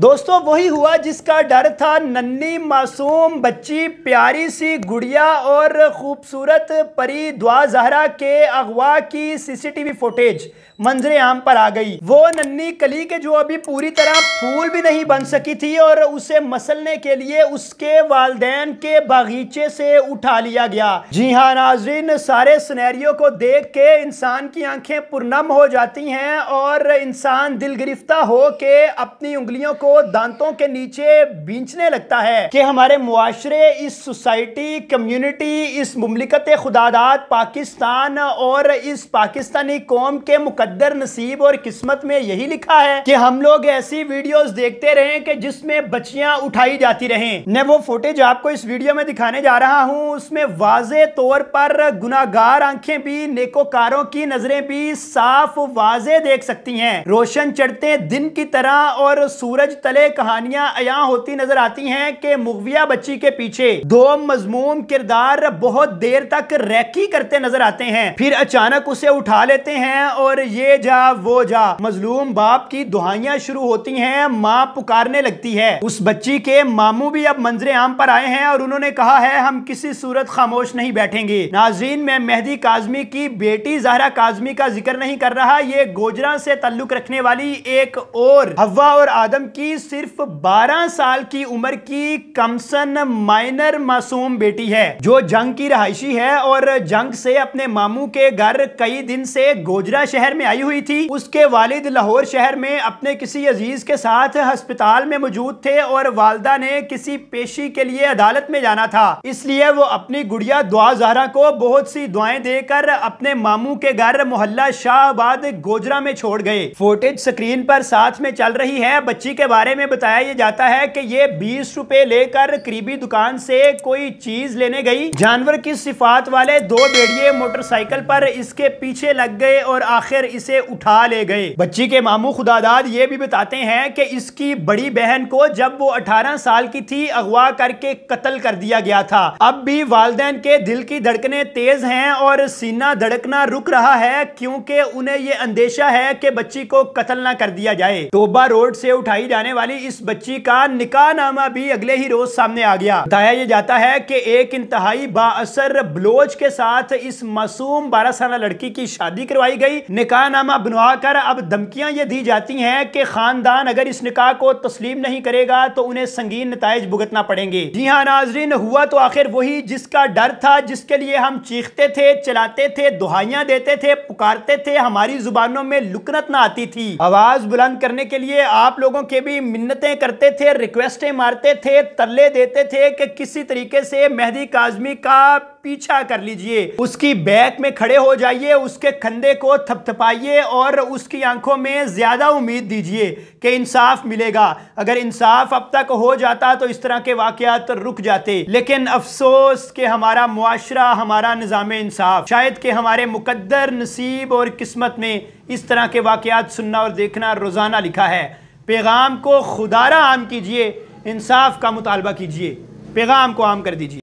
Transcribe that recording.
दोस्तों वही हुआ जिसका डर था नन्ही मासूम बच्ची प्यारी सी गुड़िया और ख़ूबसूरत परी दुआ जहरा के अगवा की सीसीटीवी फुटेज मंजरे आम पर आ गई वो नन्ही कली के जो अभी पूरी तरह फूल भी नहीं बन सकी थी और उसे मसलने के लिए उसके वालदेन के बागीचे से उठा लिया गया जी हाँ नाजरीन सारे सुनहरियों को देख के इंसान की आंखें पुरनम हो जाती हैं और इंसान दिल गिरफ्ता हो के अपनी उंगलियों को को दांतों के नीचे बींचने लगता है कि हमारे मुआरे इस सोसाइटी कम्युनिटी इस मुमलिकत खुदादात पाकिस्तान और इस पाकिस्तानी कौम के मुकद्दर नसीब और किस्मत में यही लिखा है कि हम लोग ऐसी वीडियोस देखते रहें कि जिसमें बच्चियां उठाई जाती रहें मैं वो फुटेज आपको इस वीडियो में दिखाने जा रहा हूँ उसमें वाज तौर पर गुनागार आंखें भी नेकोकारों की नजरें भी साफ वाजे देख सकती है रोशन चढ़ते दिन की तरह और सूरज तले कहानियां अया होती नजर आती हैं कि मुगविया बच्ची के पीछे दो मजमूम किरदार बहुत देर तक रैकी करते नजर आते हैं फिर अचानक उसे उठा लेते हैं और ये जा वो जा मजलूम बाप की दुहाइयां शुरू होती हैं माँ पुकारने लगती है उस बच्ची के मामू भी अब मंजरे आम पर आए हैं और उन्होंने कहा है हम किसी सूरत खामोश नहीं बैठेंगे नाजीन में मेहदी काजमी की बेटी जहरा काजमी का जिक्र नहीं कर रहा ये गोजरा से ताल्लुक रखने वाली एक और हवा और आदम की की सिर्फ 12 साल की उम्र की कमसन माइनर मासूम बेटी है जो जंग की रहायशी है और जंग से अपने मामू के घर कई दिन से गोजरा शहर में आई हुई थी उसके वालिद लाहौर शहर में अपने किसी अजीज के साथ अस्पताल में मौजूद थे और वालदा ने किसी पेशी के लिए अदालत में जाना था इसलिए वो अपनी गुड़िया दुआ जहरा को बहुत सी दुआएं देकर अपने मामू के घर मोहल्ला शाहबाद गोजरा में छोड़ गए फोटेज स्क्रीन पर साथ में चल रही है बच्ची के बारे में बताया ये जाता है कि ये बीस रुपए लेकर करीबी दुकान से कोई चीज लेने गई जानवर की सिफात वाले दो बेड़िए मोटरसाइकिल पर इसके पीछे लग गए और आखिर इसे उठा ले गए बच्ची के मामू खुदादाद ये भी बताते हैं कि इसकी बड़ी बहन को जब वो अठारह साल की थी अगवा करके कत्ल कर दिया गया था अब भी वालदेन के दिल की धड़कने तेज है और सीना धड़कना रुक रहा है क्यूँकी उन्हें ये अंदेशा है की बच्ची को कत्ल ना कर दिया जाए तोबा रोड से उठाई जा जाने वाली इस बच्ची का निकाहनामा भी अगले ही रोज सामने आ गया बताया यह जाता है कि एक इंतहाई बासर बलोच के साथ इस मासूम बारह साल लड़की की शादी करवाई गई निकाहनामा बनवाकर अब धमकियां ये दी जाती हैं कि खानदान अगर इस निकाह को तस्लीम नहीं करेगा तो उन्हें संगीन नतज भुगतना पड़ेंगे जी हाँ नाजरीन हुआ तो आखिर वही जिसका डर था जिसके लिए हम चीखते थे चलाते थे दुहाइयां देते थे पुकारते थे हमारी जुबानों में लुकनत ना आती थी आवाज बुलंद करने के लिए आप लोगों के भी मिन्नतें करते थे रिक्वेस्टें मारते थे तल्ले देते थे कि किसी तरीके से मेहदी काजमी का पीछा कर लीजिए उसकी बैक में खड़े हो जाइए उसके कंधे को थपथपाइए और उसकी आंखों में ज्यादा उम्मीद दीजिए कि इंसाफ मिलेगा अगर इंसाफ अब तक हो जाता तो इस तरह के वाकयात रुक जाते लेकिन अफसोस कि हमारा मुआशरा हमारा निज़ाम इंसाफ शायद कि हमारे मुकद्दर नसीब और किस्मत में इस तरह के वाकयात सुनना और देखना रोज़ाना लिखा है पैगाम को खुदारा आम कीजिए इंसाफ का मुतालबा कीजिए पैगाम को आम कर दीजिए